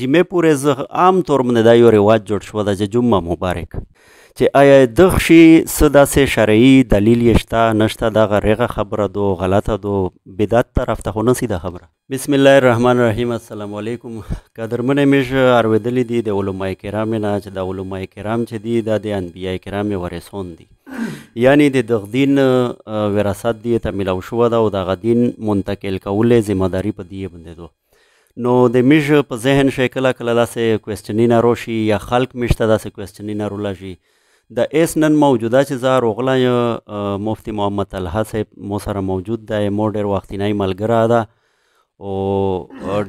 جمعه پورې زه عام طور باندې دا یو رواج جوړ شو د جمعه مبارک چې آیا د خشي صدا سه شرعي دلیل یشتا نشتا دا غریغه خبره دو غلطه دو بدعت طرف ته نه سیده خبره بسم الله الرحمن الرحیم السلام علیکم قدرمنه مش ارویدلې دي د علماء کرام نه چې د علماء کرام چې دي د انبیای کرام ورسون دي یعنی د دغ دین وراثت دی ته ملو شو دا او دغه دین منتقل کولې ذمہ داری په دی باندې دوه نو د میژ په ذهن شي کله کله داسې کوېسچنینا روشي یا خلق مشته داسې کوېسچنینا رولا شي د ایس نن موجوده چې زه روغلا یم مفتي محمد طلحه صاحب مو سره موجود دی مو ډېر وختینی ملګری ده او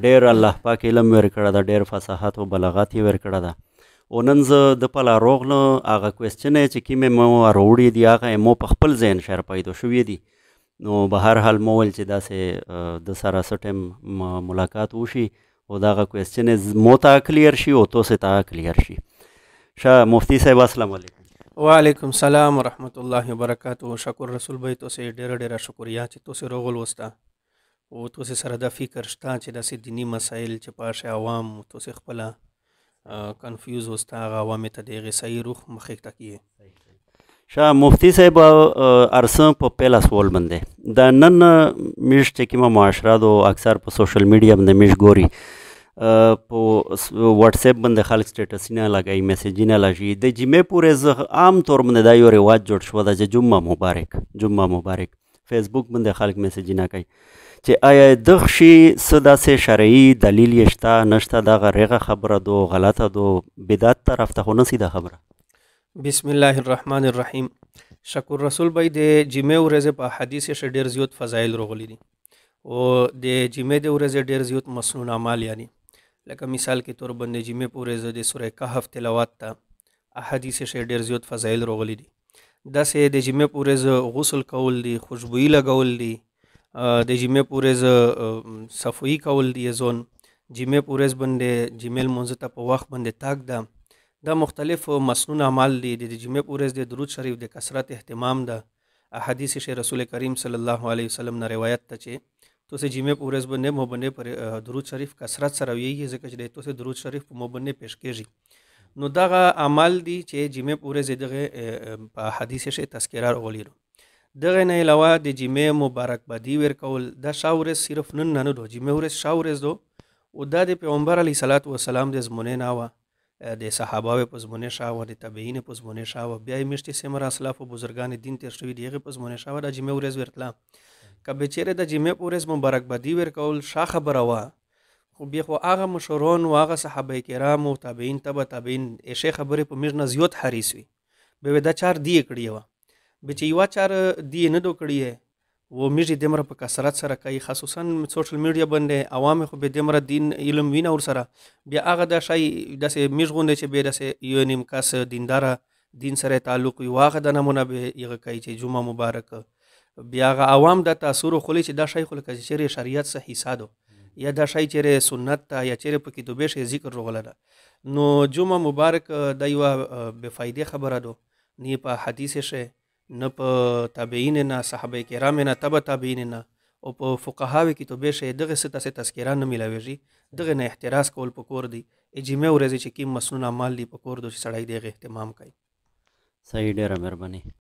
ډېر الله پاک علم ورکړه ده ډېر فصاحت او بلاغت یې ورکړه ده او نن زه د پله روغلم هغه کوېسچن چې کومې مو راوړي دي هغه مو په خپل ذهن شر پیدا شوي دي نو به هر حال مو ویل چې داسې د سره څه ټایم ملاقات وشي او دغه کوېسچن مو ته کلیر شي او تاسو ته کلیر شي ښه مفتي صاحب السلام علیکم وعلیکم السلام ورحمۃ اللہ وبرکاتہ شکر رسول بھائی تو سے ډیر ډیر شکریا چې تاسو روغل وستا او تاسو سره د فکر شته چې داسې دینی مسایل چې پاشه عوام تاسو خپل کنفیوز وستا هغه عوام ته دغه صحیح روخ مخې ته کیه شاه مفتی صاحب ارسه په پیلاس وول باندې دا نن میش چې کومه معاشره دو اکثر په سوشل میډیا باندې میش ګوري په واتس اپ باندې خلک سټیټسونه لګای میسجونه لګي د جمعې پورې زه عام طور باندې دا یو ریواج جوړ شو د جمعه مبارک جمعه مبارک فیسبوک باندې خلک میسجونه کوي چې آیا د خشي صدا سه شرعي دلیل یشتا نشتا دغه غریغه خبره دو غلطه دو بدعت طرف ته نه سیده خبره بسم الله الرحمن الرحیم شکور رسول بای د جمعې ورځې په حدیث شه ډیر زیات فضایل راغلي دي او د جمعې د ورځې ډیر زیات مسنون اعمال یعنی لکه مثال کې تور باندې جمعې په ورځ د سوره کهف تلاوت ته احادیث شه ډیر زیات فضایل راغلي دي داسې د جمعې په ورځ غسل کول دي خوشبوئی لګول دي د جمعې په ورځ صفوي کول دي ځون جمعې په ورځ باندې جمعې مونږ ته په وخت باندې تاګ ده دا مختلف مسنون اعمال دي د جمعې پورز د درود شریف د کثرت اهتمام ده احادیث شی رسول کریم صلی الله علیه وسلم نه روایت ته چې توسه جمعې پورز باندې مبنه پر درود شریف کثرت سره ویي ځکه چې د توسه درود شریف په مبنه پیش کیږي نو دغه عمل دي چې جمعې پورز دغه په حدیث شی تذکرہ راغلی دغه نه علاوه د جمعې مبارک بدی ورکول د شاورز صرف نن نه دو جمعې ورځ شاورز دو او د پیغمبر علی صلوات و سلام د زمونه نه و د صحابه په زمونه شاو د تابعین په زمونه شاو بیا میشته سیمرا اسلاف او بزرګان دین تیر شوی دیغه په زمونه شاو د جمعې ورځ ورتلا کبه چیرې د جمعې ورځ مبارک بدی ورکول شا خبره وا خو بیا خو هغه مشورون او هغه صحابه کرام او تابعین تبع تابعین ایشه خبره په میژن زیات حریس وي به ودا چار دی کړی و به چې یو چار دی نه دو کړی و میږي دمر په کثرت سره کوي خصوصا سوشل میډیا باندې عوام خو به دمر دین علم وینا ور سره بیا هغه د شای د سه میږغونده چې به د سه یو نیم کس دیندار دین سره تعلق وي واغه د نمونه به یغه کوي چې جمعه مبارک بیا هغه عوام د تاثیر خو چې د شای خو لکه چې شریعت صحیح حساب یا د شای چیرې سنت ته یا چیرې پکې دوبه شی ذکر روغله ده نو جمعه مبارک د یو بے فایده خبره ده نه په حدیث شه نه په تابعین نه صحابه کرام نه تبع تابعین نه او په فقهاوی کې تو به شی دغه ست څه تذکرہ نه ملاویږي دغه نه احتراز کول په کور دی اجمه ورځي چې کی مسنون اعمال دی په کور دوی سړی دغه اهتمام کوي صحیح ډیره مهرباني